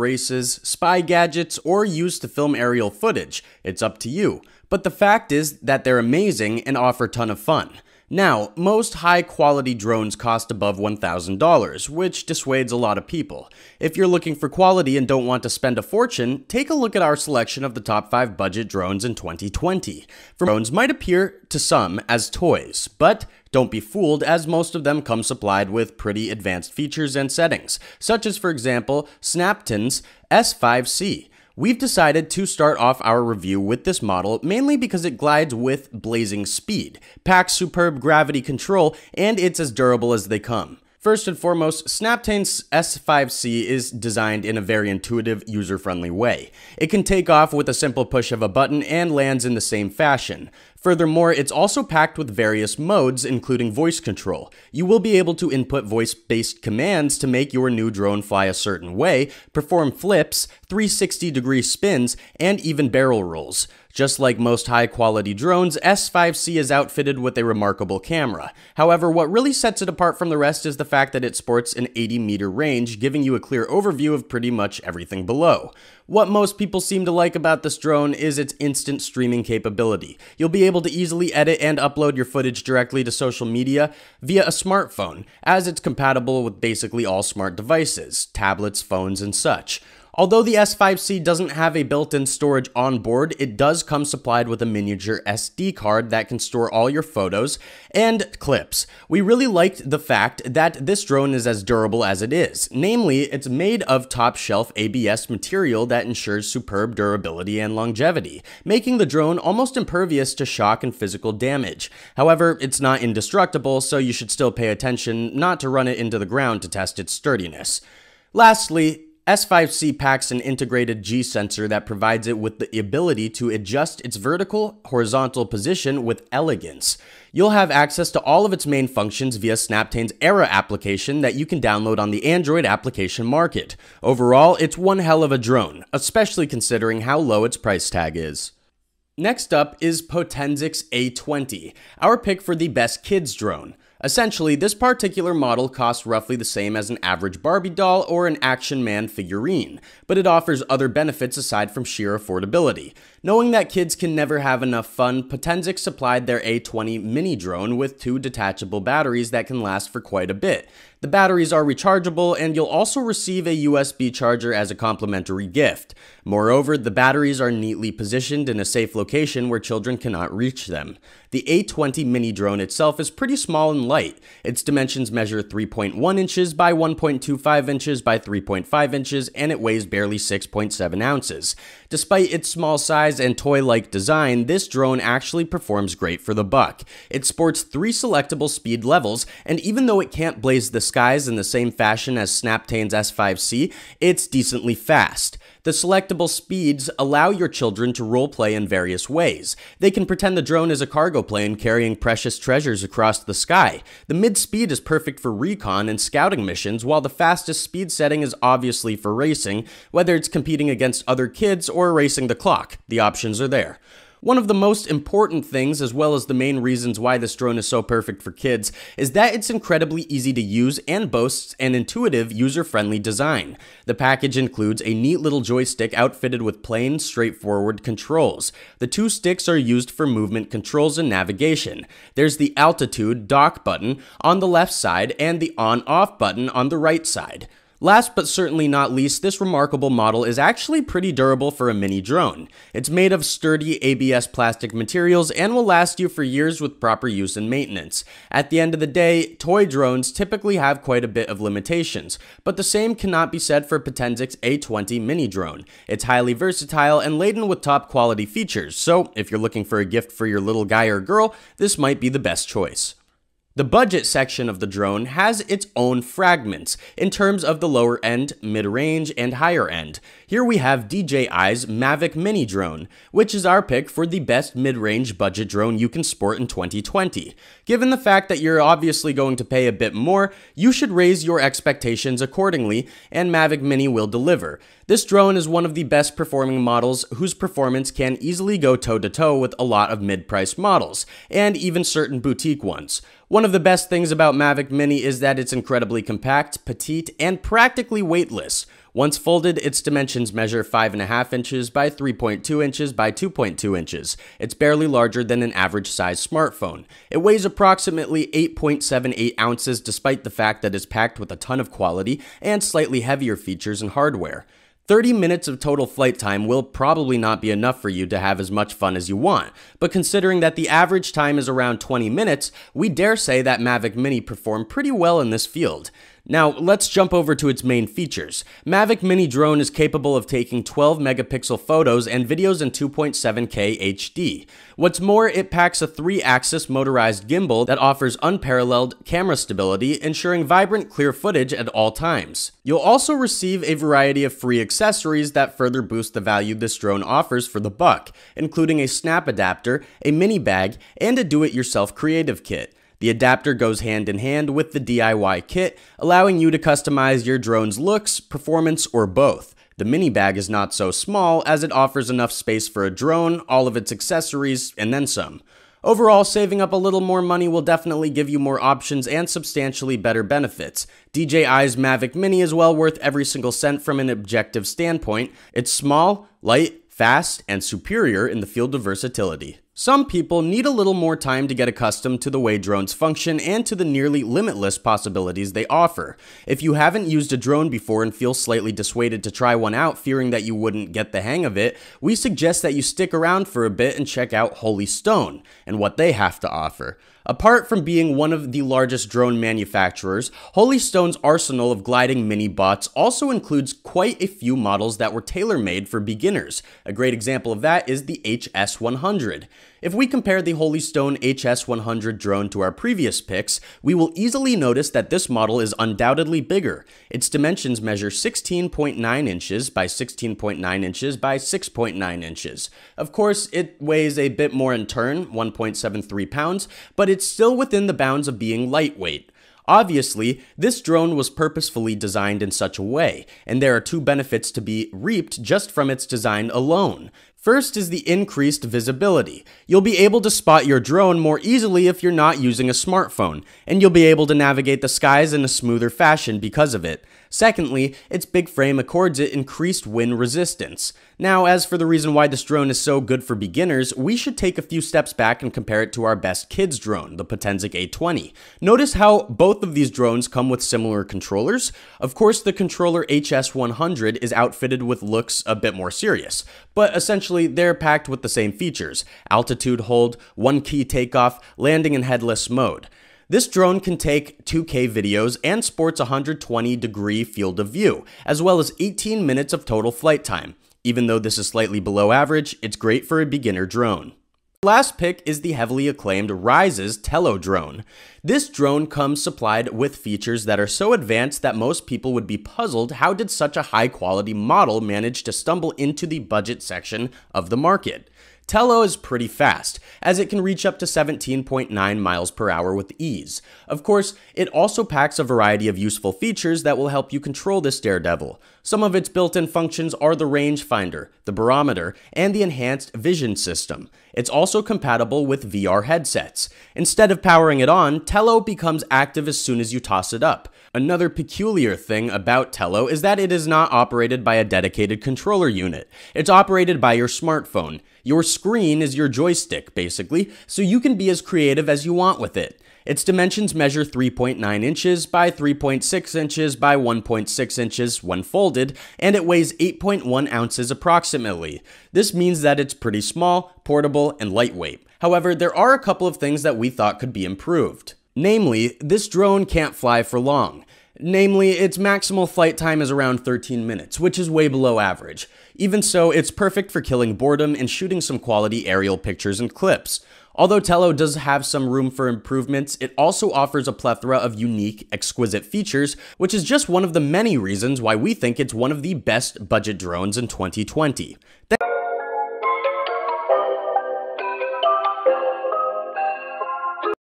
braces, spy gadgets, or used to film aerial footage. It's up to you. But the fact is that they're amazing and offer a ton of fun. Now, most high quality drones cost above $1,000, which dissuades a lot of people. If you're looking for quality and don't want to spend a fortune, take a look at our selection of the top 5 budget drones in 2020. Drones might appear to some as toys, but don't be fooled, as most of them come supplied with pretty advanced features and settings, such as, for example, Snapton's S5C, We've decided to start off our review with this model mainly because it glides with blazing speed, packs superb gravity control, and it's as durable as they come. First and foremost, Snaptane's S5C is designed in a very intuitive, user-friendly way. It can take off with a simple push of a button and lands in the same fashion. Furthermore, it's also packed with various modes, including voice control. You will be able to input voice-based commands to make your new drone fly a certain way, perform flips, 360-degree spins, and even barrel rolls. Just like most high-quality drones, S5C is outfitted with a remarkable camera. However, what really sets it apart from the rest is the fact that it sports an 80-meter range, giving you a clear overview of pretty much everything below. What most people seem to like about this drone is its instant streaming capability. You'll be able to easily edit and upload your footage directly to social media via a smartphone, as it's compatible with basically all smart devices, tablets, phones, and such. Although the S5C doesn't have a built-in storage on board, it does come supplied with a miniature SD card that can store all your photos and clips. We really liked the fact that this drone is as durable as it is. Namely, it's made of top-shelf ABS material that ensures superb durability and longevity, making the drone almost impervious to shock and physical damage. However, it's not indestructible, so you should still pay attention not to run it into the ground to test its sturdiness. Lastly, S5C packs an integrated G sensor that provides it with the ability to adjust its vertical, horizontal position with elegance. You'll have access to all of its main functions via SnapTain's Era application that you can download on the Android application market. Overall, it's one hell of a drone, especially considering how low its price tag is. Next up is Potenzix A20, our pick for the best kids drone. Essentially, this particular model costs roughly the same as an average Barbie doll or an Action Man figurine, but it offers other benefits aside from sheer affordability. Knowing that kids can never have enough fun, Potenzic supplied their A20 mini drone with two detachable batteries that can last for quite a bit, the batteries are rechargeable and you'll also receive a USB charger as a complimentary gift. Moreover, the batteries are neatly positioned in a safe location where children cannot reach them. The A20 mini drone itself is pretty small and light. Its dimensions measure 3.1 inches by 1.25 inches by 3.5 inches and it weighs barely 6.7 ounces. Despite its small size and toy-like design, this drone actually performs great for the buck. It sports three selectable speed levels, and even though it can't blaze the skies in the same fashion as Snaptane's S5C, it's decently fast. The selectable speeds allow your children to roleplay in various ways. They can pretend the drone is a cargo plane carrying precious treasures across the sky. The mid speed is perfect for recon and scouting missions, while the fastest speed setting is obviously for racing, whether it's competing against other kids or or erasing the clock. The options are there. One of the most important things, as well as the main reasons why this drone is so perfect for kids, is that it's incredibly easy to use and boasts an intuitive, user-friendly design. The package includes a neat little joystick outfitted with plain, straightforward controls. The two sticks are used for movement controls and navigation. There's the altitude dock button on the left side and the on-off button on the right side. Last but certainly not least, this remarkable model is actually pretty durable for a mini drone. It's made of sturdy ABS plastic materials and will last you for years with proper use and maintenance. At the end of the day, toy drones typically have quite a bit of limitations, but the same cannot be said for Potenzic's A20 mini drone. It's highly versatile and laden with top quality features, so if you're looking for a gift for your little guy or girl, this might be the best choice. The budget section of the drone has its own fragments in terms of the lower end, mid range, and higher end. Here we have DJI's Mavic Mini drone, which is our pick for the best mid range budget drone you can sport in 2020. Given the fact that you're obviously going to pay a bit more, you should raise your expectations accordingly, and Mavic Mini will deliver. This drone is one of the best performing models whose performance can easily go toe to toe with a lot of mid priced models, and even certain boutique ones. One of the best things about Mavic Mini is that it's incredibly compact, petite, and practically weightless. Once folded, its dimensions measure 5.5 inches by 3.2 inches by 2.2 inches. It's barely larger than an average size smartphone. It weighs approximately 8.78 ounces despite the fact that it's packed with a ton of quality and slightly heavier features and hardware. 30 minutes of total flight time will probably not be enough for you to have as much fun as you want, but considering that the average time is around 20 minutes, we dare say that Mavic Mini performed pretty well in this field. Now, let's jump over to its main features. Mavic Mini Drone is capable of taking 12 megapixel photos and videos in 2.7K HD. What's more, it packs a 3-axis motorized gimbal that offers unparalleled camera stability, ensuring vibrant, clear footage at all times. You'll also receive a variety of free accessories that further boost the value this drone offers for the buck, including a snap adapter, a mini bag, and a do-it-yourself creative kit. The adapter goes hand in hand with the DIY kit, allowing you to customize your drone's looks, performance, or both. The mini bag is not so small as it offers enough space for a drone, all of its accessories, and then some. Overall, saving up a little more money will definitely give you more options and substantially better benefits. DJI's Mavic Mini is well worth every single cent from an objective standpoint. It's small, light, fast, and superior in the field of versatility. Some people need a little more time to get accustomed to the way drones function and to the nearly limitless possibilities they offer. If you haven't used a drone before and feel slightly dissuaded to try one out fearing that you wouldn't get the hang of it, we suggest that you stick around for a bit and check out Holy Stone and what they have to offer. Apart from being one of the largest drone manufacturers, Holy Stone's arsenal of gliding mini bots also includes quite a few models that were tailor made for beginners. A great example of that is the HS100. If we compare the Holystone HS100 drone to our previous picks, we will easily notice that this model is undoubtedly bigger. Its dimensions measure 16.9 inches by 16.9 inches by 6.9 inches. Of course, it weighs a bit more in turn, 1.73 pounds, but it's still within the bounds of being lightweight. Obviously, this drone was purposefully designed in such a way, and there are two benefits to be reaped just from its design alone. First is the increased visibility. You'll be able to spot your drone more easily if you're not using a smartphone, and you'll be able to navigate the skies in a smoother fashion because of it. Secondly, its big frame accords it increased wind resistance. Now, as for the reason why this drone is so good for beginners, we should take a few steps back and compare it to our best kids drone, the Potenzik A20. Notice how both of these drones come with similar controllers. Of course, the controller HS100 is outfitted with looks a bit more serious, but essentially Essentially, they're packed with the same features altitude hold, one key takeoff, landing in headless mode. This drone can take 2K videos and sports 120 degree field of view, as well as 18 minutes of total flight time. Even though this is slightly below average, it's great for a beginner drone. Last pick is the heavily acclaimed Rises Tello drone. This drone comes supplied with features that are so advanced that most people would be puzzled how did such a high quality model manage to stumble into the budget section of the market. Tello is pretty fast, as it can reach up to 17.9 miles per hour with ease. Of course, it also packs a variety of useful features that will help you control this daredevil. Some of its built-in functions are the rangefinder, the barometer, and the enhanced vision system. It's also compatible with VR headsets. Instead of powering it on, Tello becomes active as soon as you toss it up. Another peculiar thing about Tello is that it is not operated by a dedicated controller unit. It's operated by your smartphone. Your screen is your joystick, basically, so you can be as creative as you want with it. Its dimensions measure 3.9 inches by 3.6 inches by 1.6 inches when folded, and it weighs 8.1 ounces approximately. This means that it's pretty small, portable, and lightweight. However, there are a couple of things that we thought could be improved. Namely, this drone can't fly for long. Namely, its maximal flight time is around 13 minutes, which is way below average. Even so, it's perfect for killing boredom and shooting some quality aerial pictures and clips. Although Tello does have some room for improvements, it also offers a plethora of unique, exquisite features, which is just one of the many reasons why we think it's one of the best budget drones in 2020. Th